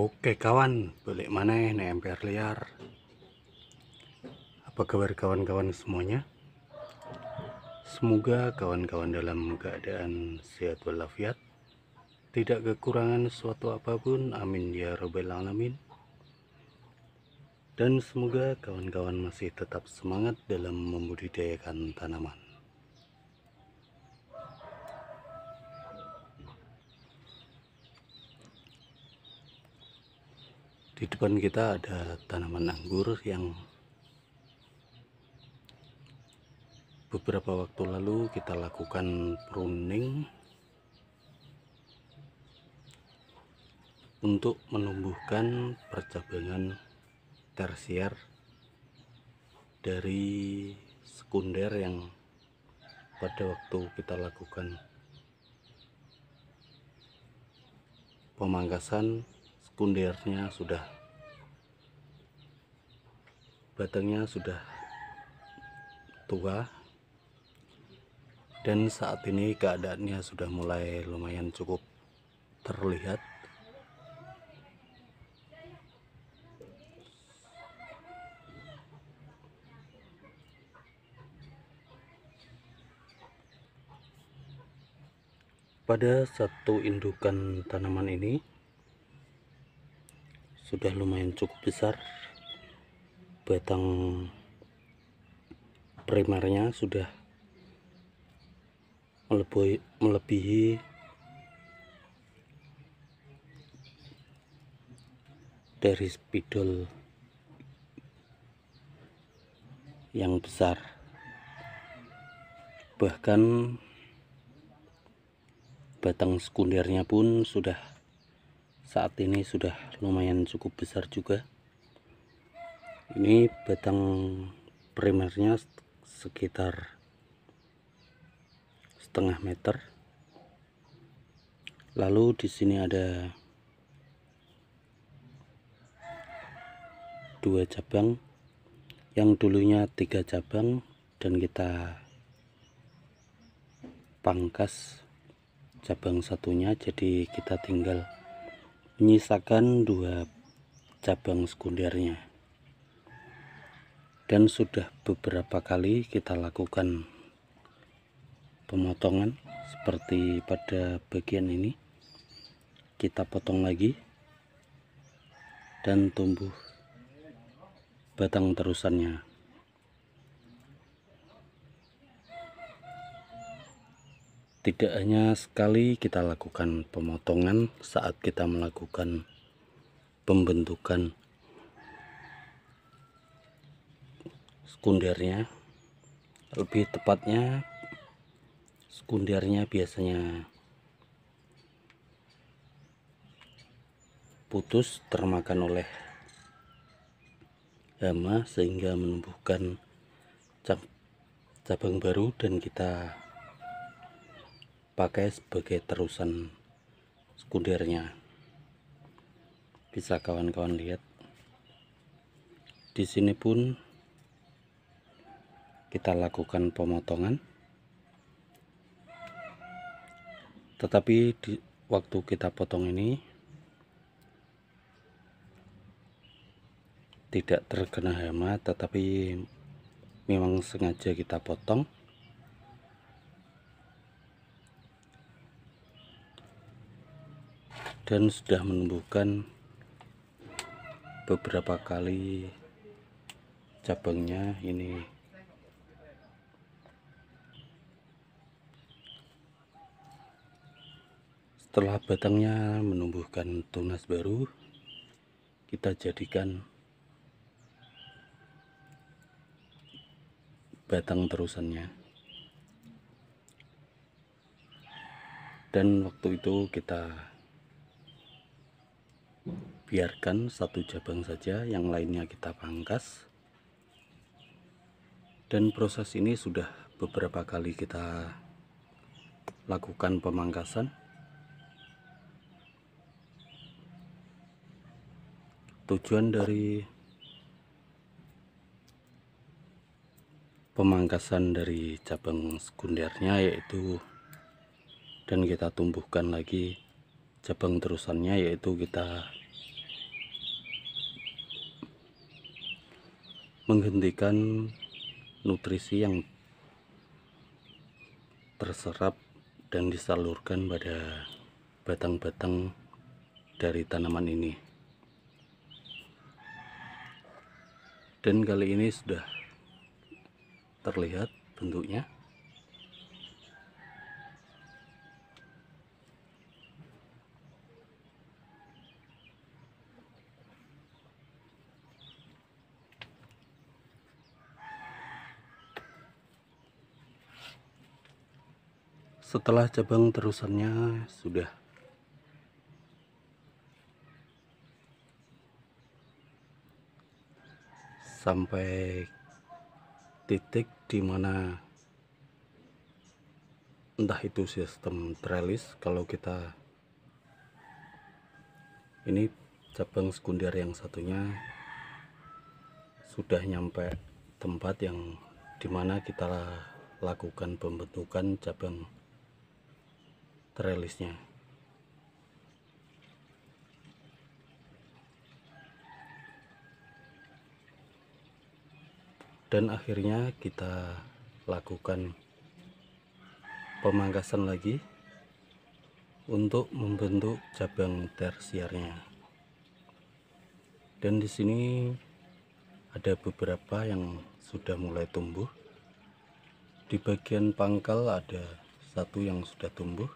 Oke kawan, balik mana ya? nih MPR liar Apa kabar kawan-kawan semuanya? Semoga kawan-kawan dalam keadaan sehat walafiat Tidak kekurangan suatu apapun, amin ya robbal alamin Dan semoga kawan-kawan masih tetap semangat dalam membudidayakan tanaman di depan kita ada tanaman anggur yang beberapa waktu lalu kita lakukan pruning untuk menumbuhkan percabangan tersier dari sekunder yang pada waktu kita lakukan pemangkasan sekundernya sudah batangnya sudah tua dan saat ini keadaannya sudah mulai lumayan cukup terlihat pada satu indukan tanaman ini sudah lumayan cukup besar batang primernya sudah melebihi, melebihi dari spidol yang besar bahkan batang sekundernya pun sudah saat ini sudah lumayan cukup besar juga ini batang primernya sekitar setengah meter lalu di sini ada dua cabang yang dulunya tiga cabang dan kita pangkas cabang satunya jadi kita tinggal menyisakan dua cabang sekundernya dan sudah beberapa kali kita lakukan pemotongan seperti pada bagian ini kita potong lagi dan tumbuh batang terusannya tidak hanya sekali kita lakukan pemotongan saat kita melakukan pembentukan sekundernya lebih tepatnya sekundernya biasanya putus termakan oleh hama sehingga menumbuhkan cabang baru dan kita pakai sebagai terusan sekundernya bisa kawan-kawan lihat di sini pun kita lakukan pemotongan tetapi di waktu kita potong ini tidak terkena hama tetapi memang sengaja kita potong dan sudah menumbuhkan beberapa kali cabangnya ini setelah batangnya menumbuhkan tunas baru kita jadikan batang terusannya dan waktu itu kita biarkan satu cabang saja yang lainnya kita pangkas dan proses ini sudah beberapa kali kita lakukan pemangkasan tujuan dari pemangkasan dari cabang sekundernya yaitu dan kita tumbuhkan lagi cabang terusannya yaitu kita menghentikan nutrisi yang terserap dan disalurkan pada batang-batang dari tanaman ini dan kali ini sudah terlihat bentuknya setelah cabang terusannya sudah sampai titik di mana entah itu sistem trellis kalau kita ini cabang sekunder yang satunya sudah nyampe tempat yang dimana kita lakukan pembentukan cabang trellisnya dan akhirnya kita lakukan pemangkasan lagi untuk membentuk cabang tersiarnya dan di sini ada beberapa yang sudah mulai tumbuh di bagian pangkal ada satu yang sudah tumbuh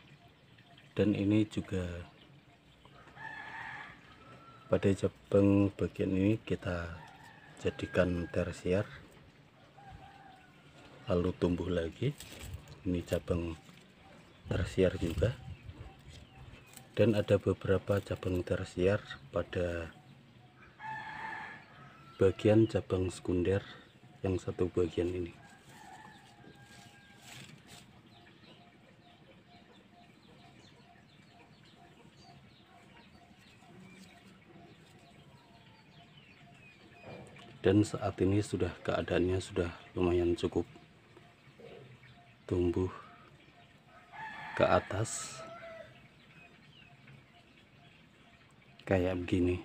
dan ini juga pada cabang bagian ini kita jadikan tersier lalu tumbuh lagi ini cabang tersier juga dan ada beberapa cabang tersier pada bagian cabang sekunder yang satu bagian ini dan saat ini sudah keadaannya sudah lumayan cukup tumbuh ke atas kayak begini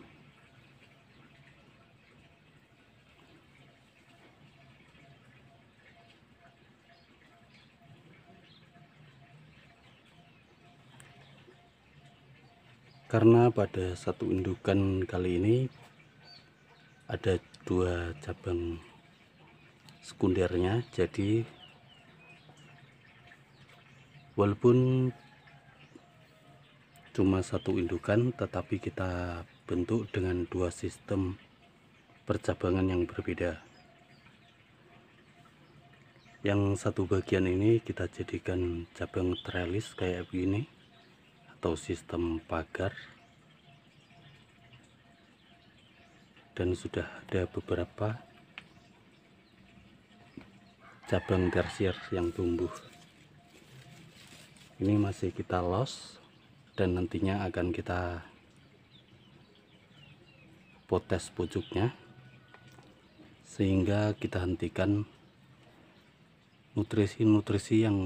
karena pada satu indukan kali ini ada dua cabang sekundernya jadi walaupun cuma satu indukan tetapi kita bentuk dengan dua sistem percabangan yang berbeda yang satu bagian ini kita jadikan cabang trellis kayak begini atau sistem pagar dan sudah ada beberapa cabang tersier yang tumbuh ini masih kita los dan nantinya akan kita potes pucuknya sehingga kita hentikan nutrisi-nutrisi yang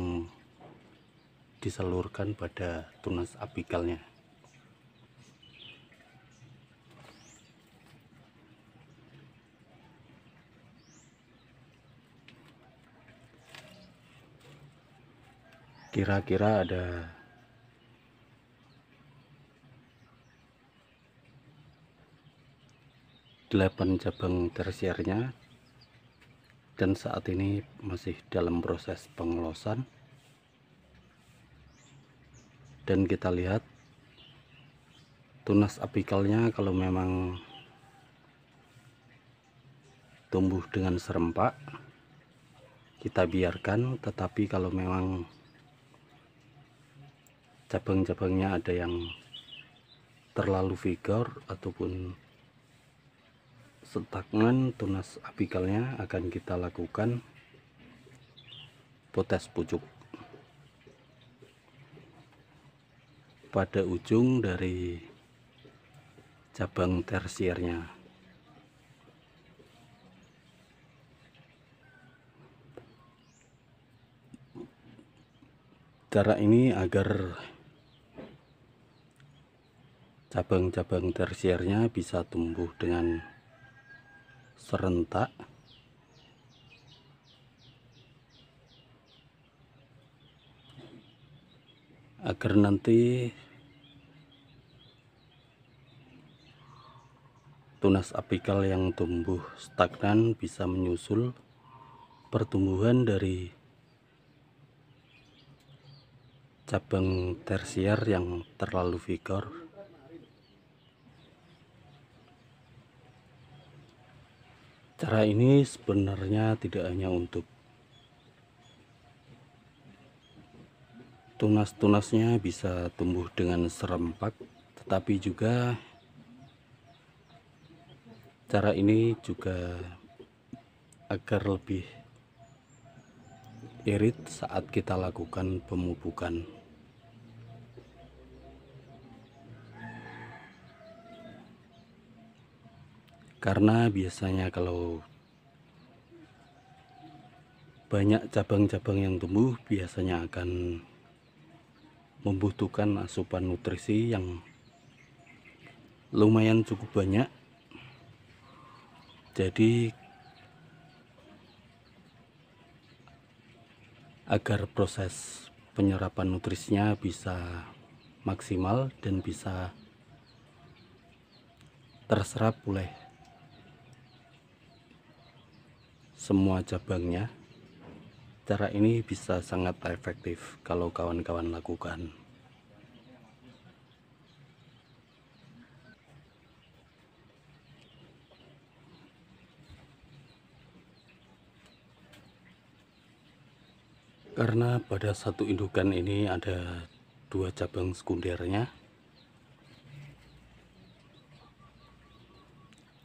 disalurkan pada tunas apikalnya kira-kira ada delapan cabang tersiarnya dan saat ini masih dalam proses pengelosan dan kita lihat tunas apikalnya kalau memang tumbuh dengan serempak kita biarkan tetapi kalau memang cabang-cabangnya ada yang terlalu vigor ataupun stagnan tunas apikalnya akan kita lakukan potes pucuk pada ujung dari cabang tersiernya cara ini agar cabang-cabang tersiernya bisa tumbuh dengan serentak agar nanti tunas apikal yang tumbuh stagnan bisa menyusul pertumbuhan dari cabang tersier yang terlalu vigor cara ini sebenarnya tidak hanya untuk tunas-tunasnya bisa tumbuh dengan serempak tetapi juga cara ini juga agar lebih irit saat kita lakukan pemupukan karena biasanya kalau banyak cabang-cabang yang tumbuh biasanya akan membutuhkan asupan nutrisi yang lumayan cukup banyak jadi agar proses penyerapan nutrisinya bisa maksimal dan bisa terserap oleh semua cabangnya cara ini bisa sangat efektif kalau kawan-kawan lakukan karena pada satu indukan ini ada dua cabang sekundernya